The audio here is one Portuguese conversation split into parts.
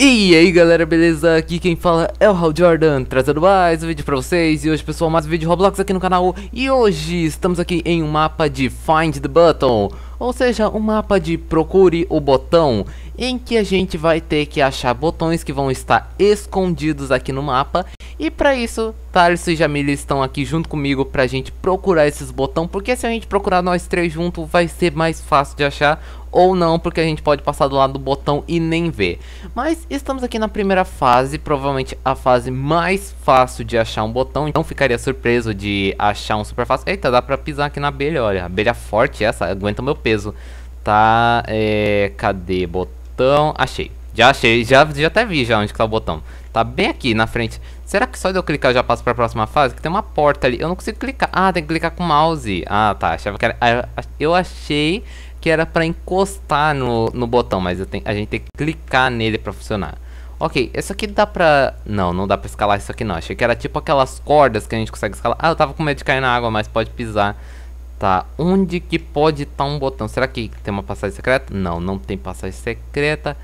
E aí galera, beleza? Aqui quem fala é o Hal Jordan, trazendo mais um vídeo pra vocês E hoje pessoal, mais um vídeo de Roblox aqui no canal E hoje estamos aqui em um mapa de Find the Button Ou seja, um mapa de Procure o Botão Em que a gente vai ter que achar botões que vão estar escondidos aqui no mapa e para isso, Thales e Jamile estão aqui junto comigo pra gente procurar esses botão, porque se a gente procurar nós três juntos vai ser mais fácil de achar, ou não, porque a gente pode passar do lado do botão e nem ver. Mas estamos aqui na primeira fase, provavelmente a fase mais fácil de achar um botão, então ficaria surpreso de achar um super fácil. Eita, dá pra pisar aqui na abelha, olha, abelha forte essa, aguenta o meu peso. Tá, é, cadê botão? Achei. Já achei, já, já até vi já onde que tá o botão. Tá bem aqui na frente. Será que só de eu clicar eu já passo pra próxima fase? Que tem uma porta ali. Eu não consigo clicar. Ah, tem que clicar com o mouse. Ah, tá. Achava que era... Eu achei que era pra encostar no, no botão. Mas tenho... a gente tem que clicar nele pra funcionar. Ok, isso aqui dá pra... Não, não dá pra escalar isso aqui não. Achei que era tipo aquelas cordas que a gente consegue escalar. Ah, eu tava com medo de cair na água, mas pode pisar. Tá, onde que pode estar tá um botão? Será que tem uma passagem secreta? Não, não tem passagem secreta.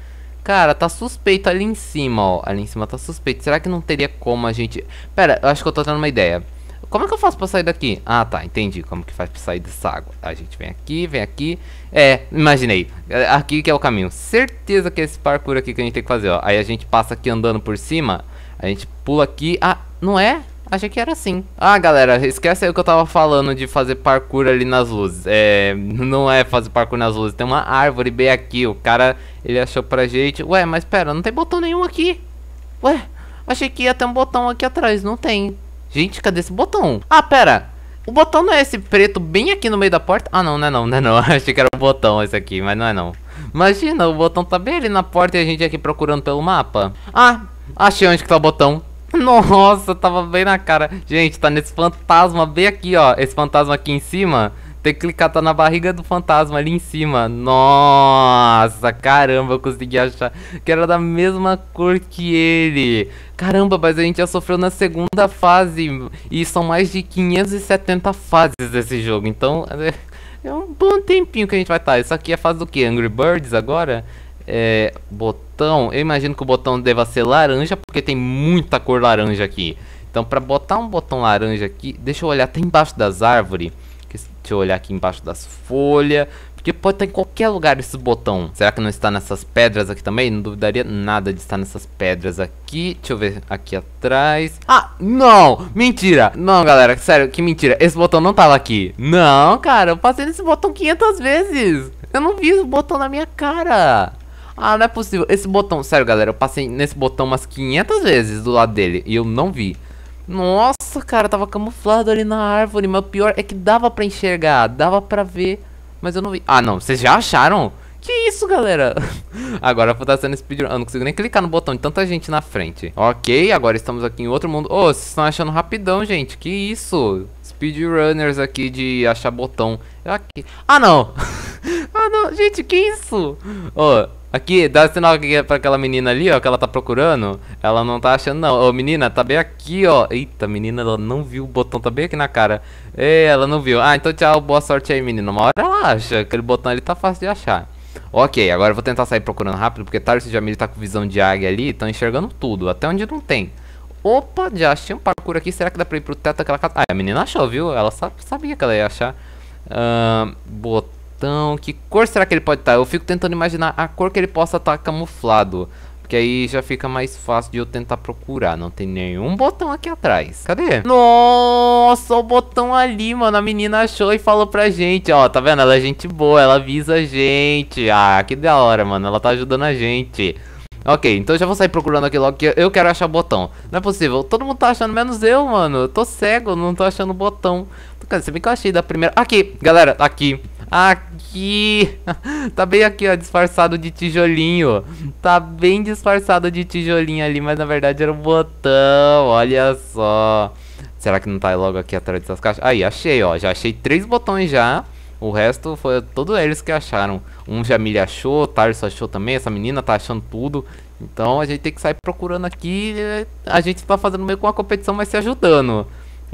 Cara, tá suspeito ali em cima, ó. Ali em cima tá suspeito. Será que não teria como a gente... Pera, eu acho que eu tô tendo uma ideia. Como é que eu faço pra sair daqui? Ah, tá, entendi. Como que faz pra sair dessa água? A gente vem aqui, vem aqui. É, imaginei. Aqui que é o caminho. Certeza que é esse parkour aqui que a gente tem que fazer, ó. Aí a gente passa aqui andando por cima. A gente pula aqui. Ah, não é? Achei que era assim. Ah, galera, esquece aí o que eu tava falando de fazer parkour ali nas luzes. É, não é fazer parkour nas luzes. Tem uma árvore bem aqui. O cara, ele achou pra gente. Ué, mas pera, não tem botão nenhum aqui. Ué, achei que ia ter um botão aqui atrás. Não tem. Gente, cadê esse botão? Ah, pera. O botão não é esse preto bem aqui no meio da porta? Ah, não, não é não, não é não. achei que era o botão esse aqui, mas não é não. Imagina, o botão tá bem ali na porta e a gente aqui procurando pelo mapa. Ah, achei onde que tá o botão. Nossa, tava bem na cara. Gente, tá nesse fantasma bem aqui, ó. Esse fantasma aqui em cima. Tem que clicar, tá na barriga do fantasma ali em cima. Nossa, caramba, eu consegui achar que era da mesma cor que ele. Caramba, mas a gente já sofreu na segunda fase. E são mais de 570 fases desse jogo. Então, é, é um bom tempinho que a gente vai estar. Tá. Isso aqui é fase do que? Angry Birds agora? É, botão, eu imagino que o botão deva ser laranja, porque tem muita cor laranja aqui. Então, para botar um botão laranja aqui, deixa eu olhar até embaixo das árvores. Deixa eu olhar aqui embaixo das folhas. Porque pode estar em qualquer lugar esse botão. Será que não está nessas pedras aqui também? Não duvidaria nada de estar nessas pedras aqui. Deixa eu ver aqui atrás. Ah, não! Mentira! Não, galera, sério, que mentira. Esse botão não estava aqui. Não, cara, eu passei nesse botão 500 vezes. Eu não vi o botão na minha cara. Ah, não é possível. Esse botão, sério, galera, eu passei nesse botão umas 500 vezes do lado dele e eu não vi. Nossa, cara, tava camuflado ali na árvore, mas o pior é que dava pra enxergar, dava pra ver, mas eu não vi. Ah, não, vocês já acharam? Que isso, galera? agora tá sendo speedrun, eu não consigo nem clicar no botão de tanta gente na frente. Ok, agora estamos aqui em outro mundo. Ô, oh, vocês estão achando rapidão, gente, que isso? Speedrunners aqui de achar botão. Aqui. Ah, não! ah, não, gente, que isso? Ô... Oh, Aqui, dá sinal aqui pra aquela menina ali, ó, que ela tá procurando. Ela não tá achando, não. Ô, menina, tá bem aqui, ó. Eita, menina, ela não viu o botão, tá bem aqui na cara. É, ela não viu. Ah, então tchau, boa sorte aí, menina. Uma hora ela acha, aquele botão ali tá fácil de achar. Ok, agora eu vou tentar sair procurando rápido, porque Tarso e Jamil tá com visão de águia ali, estão enxergando tudo, até onde não tem. Opa, já achei um parkour aqui, será que dá pra ir pro teto daquela casa? Ah, a menina achou, viu? Ela sabia que ela ia achar. Uh, botão então, que cor será que ele pode estar? Tá? Eu fico tentando imaginar a cor que ele possa estar tá camuflado. Porque aí já fica mais fácil de eu tentar procurar. Não tem nenhum botão aqui atrás. Cadê? Nossa, o botão ali, mano. A menina achou e falou pra gente. Ó, tá vendo? Ela é gente boa, ela avisa a gente. Ah, que da hora, mano. Ela tá ajudando a gente. Ok, então já vou sair procurando aqui logo que eu quero achar o botão. Não é possível, todo mundo tá achando, menos eu, mano. Eu tô cego, não tô achando o botão. Então, se bem que eu achei da primeira... Aqui, galera, aqui. Aqui! tá bem aqui, ó, disfarçado de tijolinho. Tá bem disfarçado de tijolinho ali, mas na verdade era um botão, olha só. Será que não tá logo aqui atrás dessas caixas? Aí, achei, ó, já achei três botões já. O resto foi todos eles que acharam. Um me achou, o Tarso achou também, essa menina tá achando tudo. Então a gente tem que sair procurando aqui. A gente tá fazendo meio com uma competição, mas se ajudando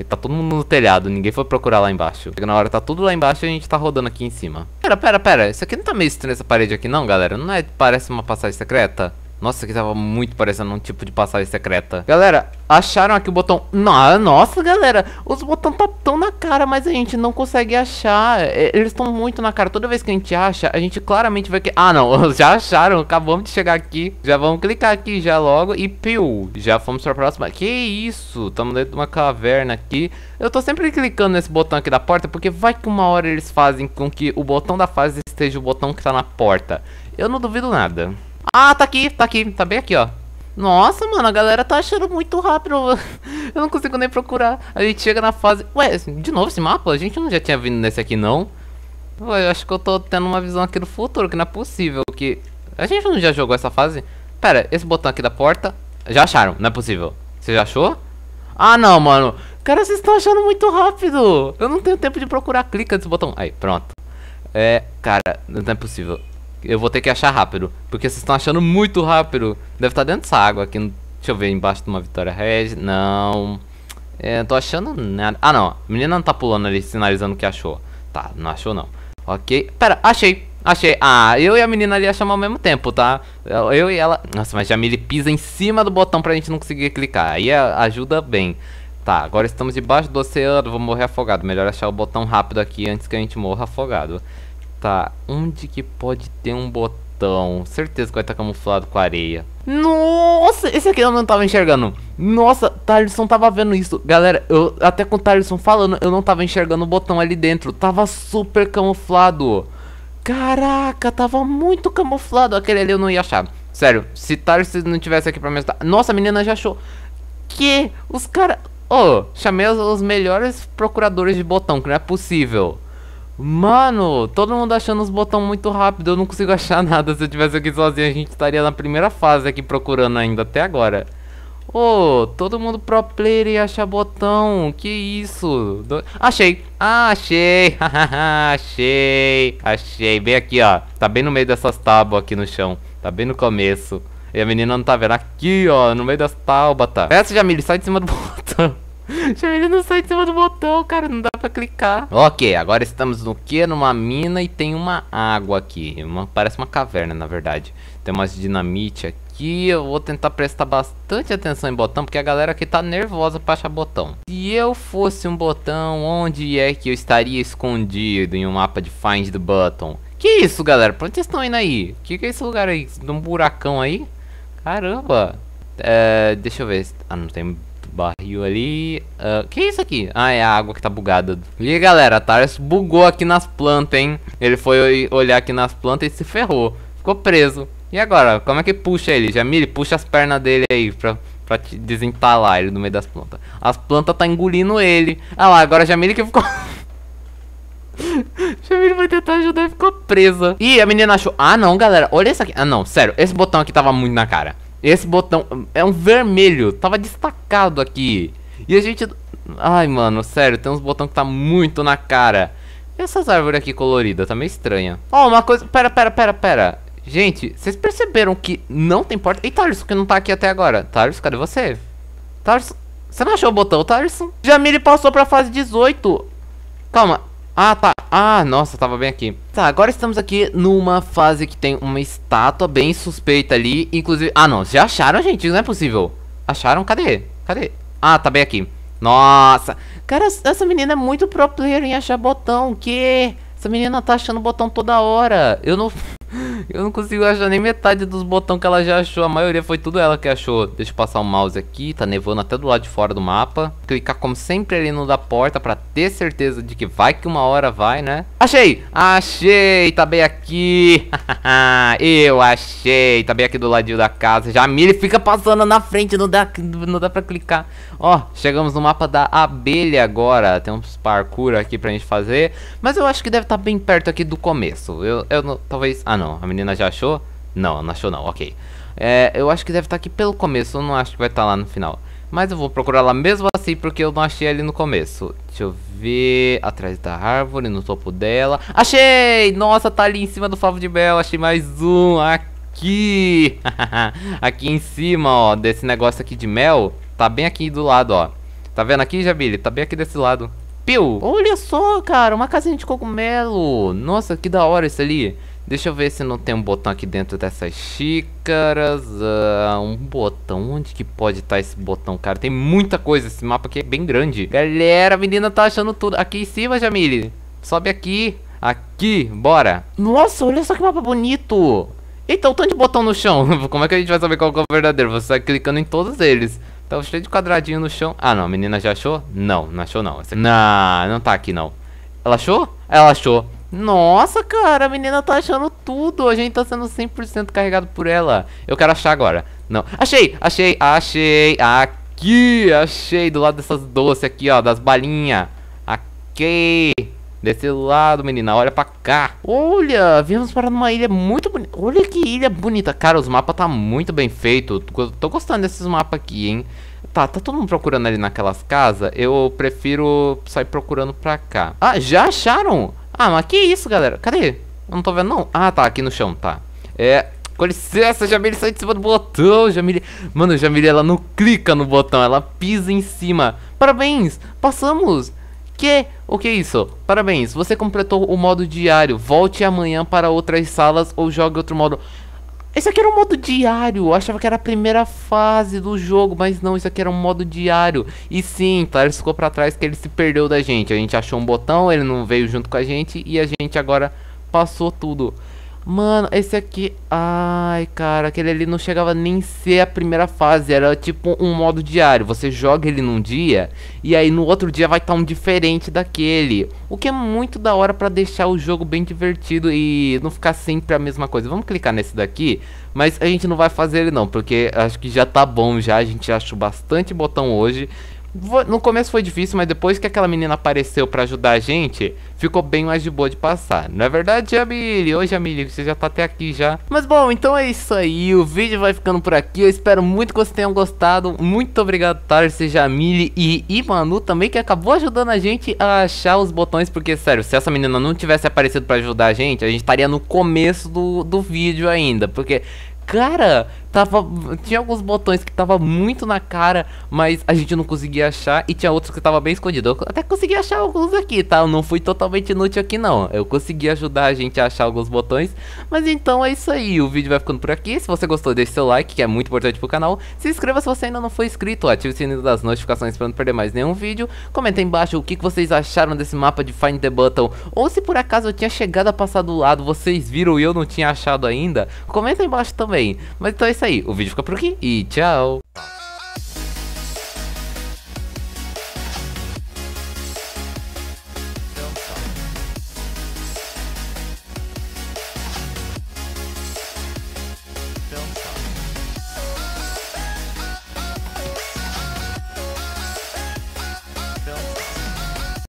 tá todo mundo no telhado, ninguém foi procurar lá embaixo. Chega na hora, tá tudo lá embaixo e a gente tá rodando aqui em cima. Pera, pera, pera. Isso aqui não tá meio estranho essa parede aqui não, galera? Não é, parece uma passagem secreta? Nossa, que tava muito parecendo um tipo de passagem secreta. Galera, acharam aqui o botão... Ah, nossa, galera, os botões tá tão na cara, mas a gente não consegue achar. É, eles estão muito na cara. Toda vez que a gente acha, a gente claramente vai... Que... Ah, não, já acharam. Acabamos de chegar aqui. Já vamos clicar aqui já logo e piu. Já fomos pra próxima. Que isso? Estamos dentro de uma caverna aqui. Eu tô sempre clicando nesse botão aqui da porta, porque vai que uma hora eles fazem com que o botão da fase esteja o botão que tá na porta. Eu não duvido nada. Ah, tá aqui, tá aqui, tá bem aqui, ó. Nossa, mano, a galera tá achando muito rápido. Eu não consigo nem procurar. A gente chega na fase. Ué, de novo esse mapa? A gente não já tinha vindo nesse aqui, não? Ué, eu acho que eu tô tendo uma visão aqui do futuro, que não é possível. Que. A gente não já jogou essa fase? Pera, esse botão aqui da porta. Já acharam, não é possível. Você já achou? Ah, não, mano. Cara, vocês estão achando muito rápido. Eu não tenho tempo de procurar. Clica nesse botão. Aí, pronto. É, cara, não é possível. Eu vou ter que achar rápido. Porque vocês estão achando muito rápido. Deve estar tá dentro dessa água aqui. Deixa eu ver embaixo de uma vitória red. Não. É, tô achando nada. Ah, não. A menina não tá pulando ali, sinalizando que achou. Tá, não achou não. Ok. Pera, achei. Achei. Ah, eu e a menina ali achamos ao mesmo tempo, tá? Eu e ela... Nossa, mas a Jamile pisa em cima do botão pra gente não conseguir clicar. Aí ajuda bem. Tá, agora estamos debaixo do oceano. Vou morrer afogado. Melhor achar o botão rápido aqui antes que a gente morra afogado. Tá, onde que pode ter um botão? Certeza que vai estar tá camuflado com areia. Nossa, esse aqui eu não tava enxergando. Nossa, Tarlison tava vendo isso. Galera, eu até com o Tarlison falando, eu não tava enxergando o botão ali dentro. Tava super camuflado. Caraca, tava muito camuflado. Aquele ali eu não ia achar. Sério, se Tarsis não tivesse aqui pra me ajudar... Nossa, a menina já achou. Que? Os caras... Ô, oh, chamei os melhores procuradores de botão, que não é possível. Mano, todo mundo achando os botões muito rápido. Eu não consigo achar nada. Se eu tivesse aqui sozinho, a gente estaria na primeira fase aqui procurando ainda até agora. Ô, oh, todo mundo pro player e acha botão. Que isso? Do... Achei. Ah, achei. achei. Achei. Bem aqui, ó. Tá bem no meio dessas tábuas aqui no chão. Tá bem no começo. E a menina não tá vendo. Aqui, ó. No meio das tábuas, tá. Essa, Jamile, sai de cima do botão. Ele não sai de cima do botão, cara. Não dá pra clicar. Ok, agora estamos no que? Numa mina e tem uma água aqui. Uma, parece uma caverna, na verdade. Tem umas dinamite aqui. Eu vou tentar prestar bastante atenção em botão, porque a galera aqui tá nervosa pra achar botão. Se eu fosse um botão, onde é que eu estaria escondido em um mapa de Find the Button? Que isso, galera? Pra onde vocês estão indo aí? que, que é esse lugar aí? Num buracão aí? Caramba! É, deixa eu ver. Ah, não tem barril ali. Uh, que é isso aqui? Ah, é a água que tá bugada. E aí, galera, tars bugou aqui nas plantas, hein? Ele foi olhar aqui nas plantas e se ferrou. Ficou preso. E agora, como é que puxa ele? Jamile, puxa as pernas dele aí pra, pra te desentalar ele no meio das plantas. As plantas tá engolindo ele. Ah lá, agora Jamile que ficou... Jamile vai tentar ajudar e ficou presa. Ih, a menina achou... Ah, não, galera. Olha isso aqui. Ah, não. Sério. Esse botão aqui tava muito na cara. Esse botão é um vermelho, tava destacado aqui. E a gente... Ai, mano, sério, tem uns botões que tá muito na cara. E essas árvores aqui coloridas, tá meio estranha. Ó, oh, uma coisa... Pera, pera, pera, pera. Gente, vocês perceberam que não tem porta... E Tarso, que não tá aqui até agora. Tarso, cadê você? Tarso... Você não achou o botão, Tarso? Jamile passou pra fase 18. Calma, ah, tá. Ah, nossa, tava bem aqui. Tá, agora estamos aqui numa fase que tem uma estátua bem suspeita ali. Inclusive... Ah, não. Já acharam, gente? Não é possível. Acharam? Cadê? Cadê? Ah, tá bem aqui. Nossa. Cara, essa menina é muito pro player em achar botão. Que... Essa menina tá achando botão toda hora. Eu não... Eu não consigo achar nem metade dos botões que ela já achou. A maioria foi tudo ela que achou. Deixa eu passar o mouse aqui. Tá nevando até do lado de fora do mapa. Clicar como sempre ali no da porta pra ter certeza de que vai que uma hora vai, né? Achei! Achei! Tá bem aqui! eu achei! Tá bem aqui do ladinho da casa. Já a Miri fica passando na frente. Não dá, não dá pra clicar. Ó, chegamos no mapa da abelha agora. Tem uns parkour aqui pra gente fazer. Mas eu acho que deve estar tá bem perto aqui do começo. Eu, eu não, talvez... Ah, não menina já achou? Não, não achou não, ok. É, eu acho que deve estar tá aqui pelo começo, eu não acho que vai estar tá lá no final. Mas eu vou procurar lá mesmo assim, porque eu não achei ali no começo. Deixa eu ver... Atrás da árvore, no topo dela. Achei! Nossa, tá ali em cima do favo de mel. Achei mais um aqui. aqui em cima, ó, desse negócio aqui de mel. Tá bem aqui do lado, ó. Tá vendo aqui, Jabili? Tá bem aqui desse lado. Piu! Olha só, cara, uma casinha de cogumelo. Nossa, que da hora isso ali. Deixa eu ver se não tem um botão aqui dentro dessas xícaras. Uh, um botão. Onde que pode estar tá esse botão, cara? Tem muita coisa. Esse mapa aqui é bem grande. Galera, a menina tá achando tudo. Aqui em cima, Jamile. Sobe aqui. Aqui. Bora. Nossa, olha só que mapa bonito. Eita, um tanto de botão no chão. Como é que a gente vai saber qual é o verdadeiro? Você vai clicando em todos eles. Tá cheio de quadradinho no chão. Ah, não. A menina já achou? Não, não achou não. Não, não tá aqui não. Ela achou? Ela achou. Nossa, cara, a menina tá achando tudo. A gente tá sendo 100% carregado por ela. Eu quero achar agora. Não. Achei, achei, achei. Aqui, achei. Do lado dessas doces aqui, ó. Das balinhas. Aqui. Desse lado, menina. Olha pra cá. Olha, viemos para uma ilha muito bonita. Olha que ilha bonita. Cara, os mapas tá muito bem feito. Tô gostando desses mapas aqui, hein. Tá, tá todo mundo procurando ali naquelas casas. Eu prefiro sair procurando pra cá. Ah, já acharam? Ah, mas que isso, galera? Cadê? Eu não tô vendo, não. Ah, tá, aqui no chão, tá. É, com licença, Jamile sai de cima do botão, Jamile. Mano, Jamile, ela não clica no botão, ela pisa em cima. Parabéns, passamos. Que? O que é isso? Parabéns, você completou o modo diário. Volte amanhã para outras salas ou jogue outro modo. Esse aqui era um modo diário. Eu achava que era a primeira fase do jogo, mas não, isso aqui era um modo diário. E sim, Clarence ficou pra trás que ele se perdeu da gente. A gente achou um botão, ele não veio junto com a gente e a gente agora passou tudo. Mano, esse aqui... Ai, cara, aquele ali não chegava nem a ser a primeira fase. Era tipo um modo diário. Você joga ele num dia e aí no outro dia vai estar tá um diferente daquele. O que é muito da hora pra deixar o jogo bem divertido e não ficar sempre a mesma coisa. Vamos clicar nesse daqui, mas a gente não vai fazer ele não, porque acho que já tá bom já. A gente achou bastante botão hoje. No começo foi difícil, mas depois que aquela menina apareceu para ajudar a gente, ficou bem mais de boa de passar. Não é verdade, Jamile? hoje Jamile, você já tá até aqui já. Mas bom, então é isso aí. O vídeo vai ficando por aqui. Eu espero muito que vocês tenham gostado. Muito obrigado, Tarsi, Jamile e, e Manu também, que acabou ajudando a gente a achar os botões. Porque, sério, se essa menina não tivesse aparecido para ajudar a gente, a gente estaria no começo do, do vídeo ainda. Porque, cara, tava, tinha alguns botões que tava muito na cara, mas a gente não conseguia achar, e tinha outros que tava bem escondido. Eu até consegui achar alguns aqui, tá? Eu não fui totalmente inútil aqui não. Eu consegui ajudar a gente a achar alguns botões, mas então é isso aí. O vídeo vai ficando por aqui. Se você gostou, deixe seu like, que é muito importante pro canal. Se inscreva se você ainda não foi inscrito, ative o sininho das notificações para não perder mais nenhum vídeo. Comenta aí embaixo o que, que vocês acharam desse mapa de Find the Button, ou se por acaso eu tinha chegado a passar do lado, vocês viram e eu não tinha achado ainda. Comenta aí embaixo também. Mas então é isso isso aí. O vídeo fica por aqui e tchau.